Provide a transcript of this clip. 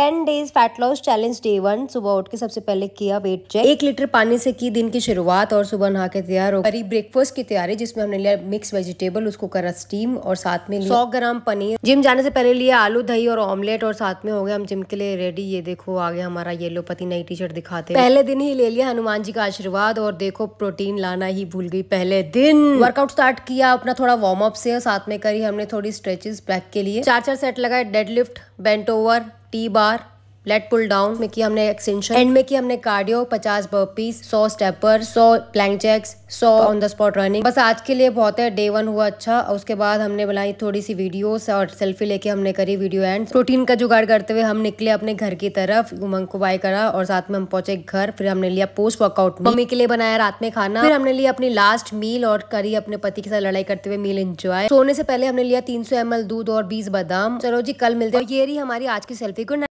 ten days fat loss challenge day one सुबह उठ के सबसे पहले किया वेट चेक एक लीटर पानी से की दिन की शुरुआत और सुबह नहा के तैयार हो करी ब्रेकफास्ट की तैयारी जिसमें हमने लिया मिक्स वेजिटेबल उसको करा स्टीम और साथ में सौ ग्राम पनीर जिम जाने से पहले लिया आलू दही और ऑमलेट और साथ में हो गया हम जिम के लिए रेडी ये देखो आगे हमारा येलो पति नई टी शर्ट दिखाते पहले दिन ही ले लिया हनुमान जी का आशीर्वाद और देखो प्रोटीन लाना ही भूल गई पहले दिन वर्कआउट स्टार्ट किया अपना थोड़ा वार्म अप से साथ में करी हमने थोड़ी स्ट्रेचेस बैक के लिए चार चार सेट लगाए deadlift bent over T bar lat pull down में किया हमने एक्सटेंशन एंड में किया हमने कार्डियो पचास बर्पीस 100 स्टेपर 100 प्लैंक जैक्स सौ ऑन द स्पॉट रनिंग बस आज के लिए बहुत है डे वन हुआ अच्छा और उसके बाद हमने बनाई थोड़ी सी वीडियोस और सेल्फी लेके हमने करी वीडियो एंड प्रोटीन का जुगाड़ करते हुए हम निकले अपने घर की तरफ उमंग को बाय करा और साथ में हम पहुंचे घर फिर हमने लिया पोस्ट वर्कआउट मम्मी के लिए बनाया रात में खाना फिर हमने लिया अपनी लास्ट मील और करी अपने पति के साथ लड़ाई करते हुए मील इंजॉय सोने से पहले हमने लिया तीन सौ दूध और बीस बादाम चलो जी कल मिलते ये रही हमारी आज की सेल्फी को